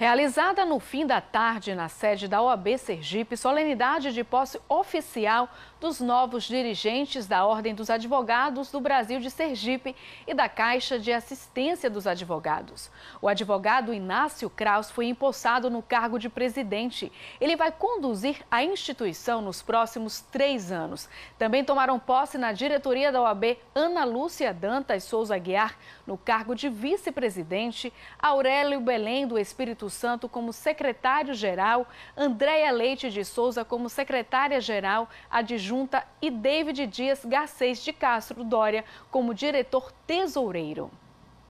Realizada no fim da tarde na sede da OAB Sergipe, solenidade de posse oficial dos novos dirigentes da Ordem dos Advogados do Brasil de Sergipe e da Caixa de Assistência dos Advogados. O advogado Inácio Kraus foi empossado no cargo de presidente. Ele vai conduzir a instituição nos próximos três anos. Também tomaram posse na diretoria da OAB Ana Lúcia Dantas Souza Guiar, no cargo de vice-presidente, Aurélio Belém do Espírito Santo como secretário-geral, Andréia Leite de Souza como secretária-geral adjunta e David Dias Garcês de Castro Dória como diretor tesoureiro.